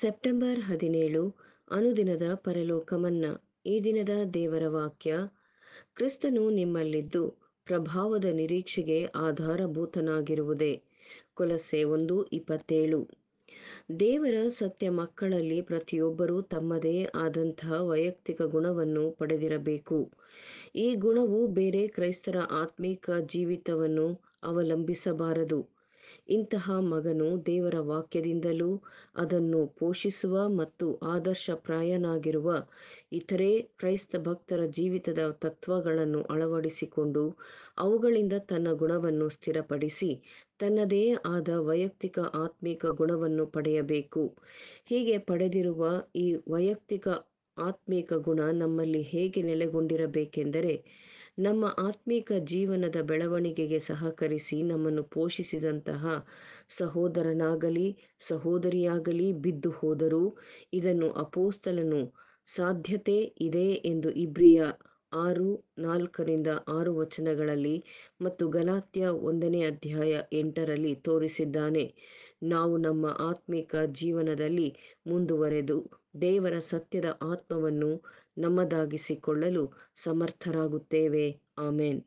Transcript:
September ಹದಿನೇಳು ಅನುದಿನದ ಪರಲೋಕ ಮನ್ನಾ ಈ ದಿನದ ದೇವರ ವಾಕ್ಯ ಕ್ರಿಸ್ತನು ನಿಮ್ಮಲ್ಲಿದ್ದು ಪ್ರಭಾವದ ನಿರೀಕ್ಷೆಗೆ ಆಧಾರಭೂತನಾಗಿರುವುದೇ ಕೊಲಸೆ ಒಂದು ಇಪ್ಪತ್ತೇಳು ದೇವರ ಸತ್ಯ ಮಕ್ಕಳಲ್ಲಿ ಪ್ರತಿಯೊಬ್ಬರೂ ತಮ್ಮದೇ ಆದಂತಹ ವೈಯಕ್ತಿಕ ಗುಣವನ್ನು ಪಡೆದಿರಬೇಕು ಈ ಗುಣವು ಬೇರೆ ಕ್ರೈಸ್ತರ ಆತ್ಮೀಕ ಜೀವಿತವನ್ನು ಅವಲಂಬಿಸಬಾರದು ಇಂತಹ ಮಗನು ದೇವರ ವಾಕ್ಯದಿಂದಲೂ ಅದನ್ನು ಪೋಷಿಸುವ ಮತ್ತು ಆದರ್ಶಪ್ರಾಯನಾಗಿರುವ ಇತರೆ ಕ್ರೈಸ್ತ ಭಕ್ತರ ಜೀವಿತದ ತತ್ವಗಳನ್ನು ಅಳವಡಿಸಿಕೊಂಡು ಅವುಗಳಿಂದ ತನ್ನ ಗುಣವನ್ನು ಸ್ಥಿರಪಡಿಸಿ ತನ್ನದೇ ಆದ ವೈಯಕ್ತಿಕ ಆತ್ಮಿಕ ಗುಣವನ್ನು ಪಡೆಯಬೇಕು ಹೀಗೆ ಪಡೆದಿರುವ ಈ ವೈಯಕ್ತಿಕ ಆತ್ಮಿಕ ಗುಣ ನಮ್ಮಲ್ಲಿ ಹೇಗೆ ನೆಲೆಗೊಂಡಿರಬೇಕೆಂದರೆ ನಮ್ಮ ಆತ್ಮೀಕ ಜೀವನದ ಬೆಳವಣಿಗೆಗೆ ಸಹಕರಿಸಿ ನಮ್ಮನ್ನು ಪೋಷಿಸಿದಂತಹ ಸಹೋದರನಾಗಲಿ ಸಹೋದರಿಯಾಗಲಿ ಬಿದ್ದು ಹೋದರೂ ಇದನ್ನು ಅಪೋಸ್ತಲನು ಸಾಧ್ಯತೆ ಇದೆ ಎಂದು ಇಬ್ರಿಯ ಆರು ನಾಲ್ಕರಿಂದ ಆರು ವಚನಗಳಲ್ಲಿ ಮತ್ತು ಗಲಾತ್ಯ ಒಂದನೇ ಅಧ್ಯಾಯ ಎಂಟರಲ್ಲಿ ತೋರಿಸಿದ್ದಾನೆ ನಾವು ನಮ್ಮ ಆತ್ಮಿಕ ಜೀವನದಲ್ಲಿ ಮುಂದುವರೆದು ದೇವರ ಸತ್ಯದ ಆತ್ಮವನ್ನು ನಮ್ಮದಾಗಿಸಿಕೊಳ್ಳಲು ಸಮರ್ಥರಾಗುತ್ತೇವೆ ಆಮೇನ್